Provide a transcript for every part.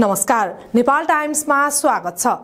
नमस्कार नेपाल टाइम्समा स्वागत छ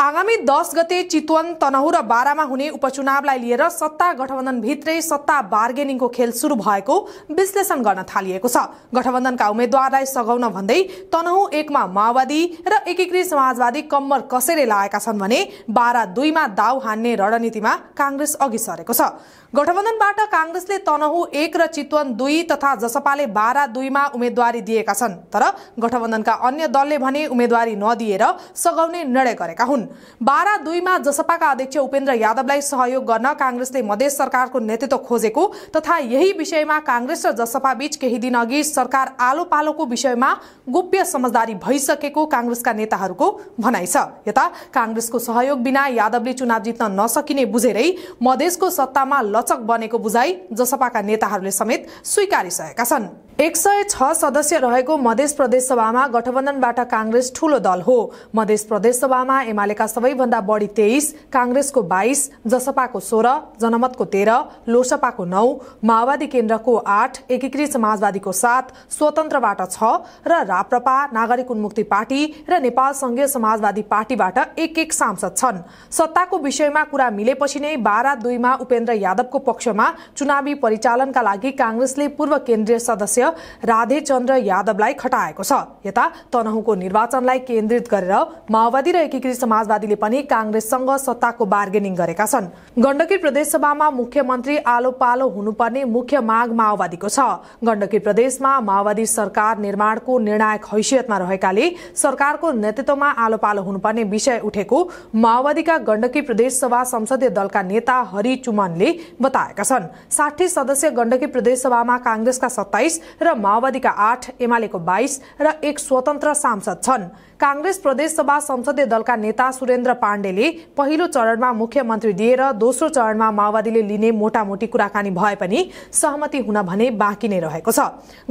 आगामी दस गते चितवन तनहु र बारामा हुने उपचुनावलाई लिएर सत्ता गठबन्धनभित्रै सत्ता बार्गेनिङको खेल सुरु भएको विश्लेषण गर्न थालिएको छ गठबन्धनका उम्मेद्वारलाई सघाउन भन्दै तनहु एकमा माओवादी र एकीकृत समाजवादी कम्मर कसैले लागेका छन् भने बाह्र दुईमा दाउ हान्ने रणनीतिमा काङ्ग्रेस अघि सरेको छ गठबन्धनबाट काङ्ग्रेसले तनहु एक र चितवन दुई तथा जसपाले बाह्र दुईमा उम्मेद्वारी दिएका छन् तर गठबन्धनका अन्य दलले भने उम्मेद्वारी नदिएर सघाउने निर्णय गरेका हुन् बाह्र दुईमा जसपाका अध्यक्ष उपेन्द्र यादवलाई सहयोग गर्न काङ्ग्रेसले मधेस सरकारको नेतृत्व खोजेको तथा यही विषयमा काङ्ग्रेस र जसपा बीच केही दिन अघि सरकार आलो पालोको विषयमा गोप्य समझदारी भइसकेको काङ्ग्रेसका नेताहरूको भनाइ छ यता काङ्ग्रेसको सहयोग बिना यादवले चुनाव जित्न नसकिने बुझेरै मधेसको सत्तामा लचक बनेको बुझाई जसपाका नेताहरूले समेत स्वीकारिसकेका छन् एक सय छ सदस्य रहेको मधेस प्रदेशसभामा गठबन्धनबाट कांग्रेस ठूलो दल हो मधेस प्रदेशसभामा एमालेका सबैभन्दा बढी तेइस कांग्रेसको बाइस जसपाको सोह्र जनमतको तेह्र लोसपाको नौ माओवादी केन्द्रको आठ एकीकृत समाजवादीको सात स्वतन्त्रबाट छ र राप्रपा नागरिक उन्मुक्ति पार्टी र नेपाल संघीय समाजवादी पार्टीबाट एक एक सांसद छन् सत्ताको विषयमा कुरा मिलेपछि नै बाह्र दुईमा उपेन्द्र यादवको पक्षमा चुनावी परिचालनका लागि कांग्रेसले पूर्व केन्द्रीय सदस्य राधेचन्द्र यादवलाई खटाएको छ यता तनहुँको निर्वाचनलाई केन्द्रित गरेर माओवादी र एकीकृत समाजवादीले पनि काङ्ग्रेससँग सत्ताको बार्गेनिङ गरेका छन् गण्डकी प्रदेशसभामा मुख्यमन्त्री आलो पालो हुनुपर्ने मुख्य माग माओवादीको छ गण्डकी प्रदेशमा माओवादी सरकार निर्माणको निर्णायक हैसियतमा रहेकाले सरकारको नेतृत्वमा आलो पालो हुनुपर्ने विषय उठेको माओवादीका गण्डकी प्रदेशसभा संसदीय दलका नेता हरि चुमनले बताएका छन् साठी सदस्य गण्डकी प्रदेशसभामा काङ्ग्रेसका सत्ताइस र माओवादीका आठ एमालेको बाइस र एक स्वतन्त्र सांसद छन् काङ्ग्रेस प्रदेशसभा संसदीय दलका नेता सुरेन्द्र पाण्डेले पहिलो चरणमा मुख्यमन्त्री दिएर दोस्रो चरणमा माओवादीले लिने मोटामोटी कुराकानी भए पनि सहमति हुन भने बाँकी नै रहेको छ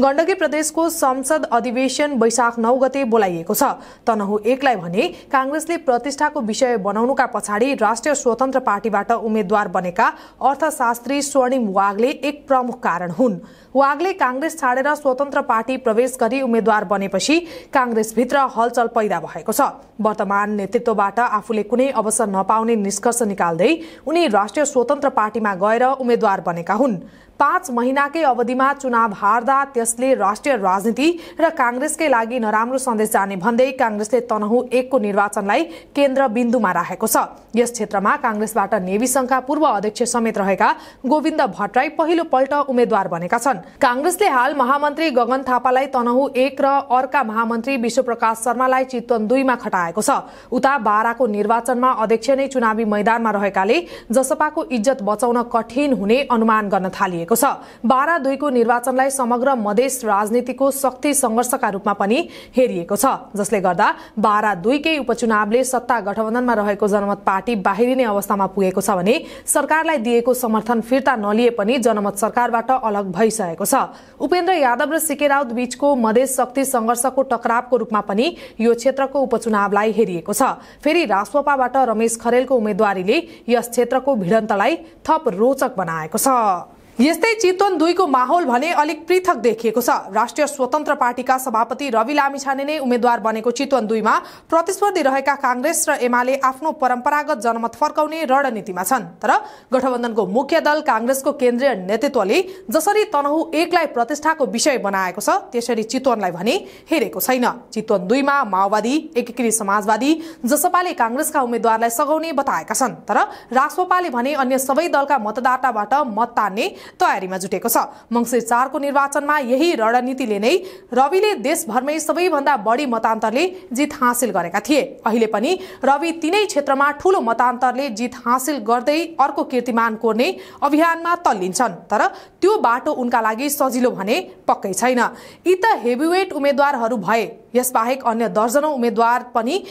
गण्डकी प्रदेशको संसद अधिवेशन वैशाख नौ गते बोलाइएको छ तनहु एकलाई भने काङ्ग्रेसले प्रतिष्ठाको विषय बनाउनुका पछाडि राष्ट्रिय स्वतन्त्र पार्टीबाट उम्मेद्वार बनेका अर्थशास्त्री स्वर्णिम वागले एक प्रमुख कारण हुन् वागले काङ्ग्रेस छाडेर स्वतन्त्र पार्टी प्रवेश गरी उम्मेद्वार बनेपछि काङ्ग्रेसभित्र हलचल पैदा भएको छ वर्तमान नेतृत्वबाट आफूले कुनै अवसर नपाउने निष्कर्ष निकाल्दै उनी राष्ट्रिय स्वतन्त्र पार्टीमा गएर उम्मेद्वार बनेका हुन् पाँच महिनाकै अवधिमा चुनाव हार्दा त्यसले राष्ट्रिय राजनीति र काङ्ग्रेसकै लागि नराम्रो सन्देश जाने भन्दै काङ्ग्रेसले तनहु एकको निर्वाचनलाई केन्द्रबिन्दुमा राखेको छ यस क्षेत्रमा काङ्ग्रेसबाट नेवी संघका पूर्व अध्यक्ष समेत रहेका गोविन्द भट्टराई पहिलोपल्ट उम्मेद्वार बनेका छन् काङ्ग्रेसले हाल महामन्त्री गगन थापालाई तनहुँ एक र अर्का महामन्त्री विश्वप्रकाश शर्मालाई चितवन दुईमा खटाएको छ उता बाराको निर्वाचनमा अध्यक्ष नै चुनावी मैदानमा रहेकाले जसपाको इज्जत बचाउन कठिन हुने अनुमान गर्न थालिएको गरिएको छ बाह्र दुईको निर्वाचनलाई समग्र मधेस राजनीतिको शक्ति संघर्षका रूपमा पनि हेरिएको छ जसले गर्दा बाह्र दुईकै उपचुनावले सत्ता गठबन्धनमा रहेको जनमत पार्टी बाहिरिने अवस्थामा पुगेको छ भने सरकारलाई दिएको समर्थन फिर्ता नलिए पनि जनमत सरकारबाट अलग भइसकेको छ उपेन्द्र यादव र सिके राउत बीचको मधेस शक्ति संघर्षको टकरावको रूपमा पनि यो क्षेत्रको उपचुनावलाई हेरिएको छ फेरि रासोपाबाट रमेश खरेलको उम्मेद्वारीले यस क्षेत्रको भिडन्तलाई थप रोचक बनाएको छ यस्तै चितवन दुईको माहौल भने अलिक पृथक देखिएको छ राष्ट्रिय स्वतन्त्र पार्टीका सभापति रवि लामिछाने नै उम्मेद्वार बनेको चितवन दुईमा प्रतिस्पर्धी रहेका काङ्ग्रेस र एमाले आफ्नो परम्परागत जनमत फर्काउने रणनीतिमा छन् तर गठबन्धनको मुख्य दल काङ्ग्रेसको केन्द्रीय नेतृत्वले जसरी तनहु एकलाई प्रतिष्ठाको विषय बनाएको छ त्यसरी चितवनलाई भने हेरेको छैन चितवन दुईमा माओवादी एकीकृत समाजवादी जसपाले काङ्ग्रेसका उम्मेद्वारलाई सघाउने बताएका छन् तर रासोपाले भने अन्य सबै दलका मतदाताबाट मत तान्ने तयारीमा जुटेको छ मङ्सिर चारको निर्वाचनमा यही रणनीतिले नै रविले देशभरमै सबैभन्दा बढी मतान्तरले जित हासिल गरेका थिए अहिले पनि रवि तिनै क्षेत्रमा ठूलो मतान्तरले जित हासिल गर्दै अर्को कीर्तिमान कोर्ने अभियानमा तल्लिन्छन् तर त्यो बाटो उनका लागि सजिलो भने पक्कै छैन यी त हेभीवेट उम्मेद्वारहरू भए यसबाहेक अन्य दर्जनौ उम्मेद्वार पनि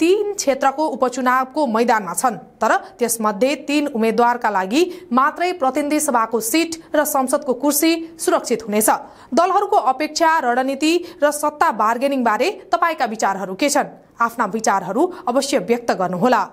तीन क्षेत्रको उपचुनावको मैदानमा छन् तर त्यसमध्ये तीन उम्मेद्वारका लागि मात्रै प्रतिनिधि सभाको सिट र संसदको कुर्सी सुरक्षित हुनेछ दलहरूको अपेक्षा रणनीति र सत्ता बारे तपाईँका विचारहरू के छन् आफ्ना विचारहरू अवश्य व्यक्त गर्नुहोला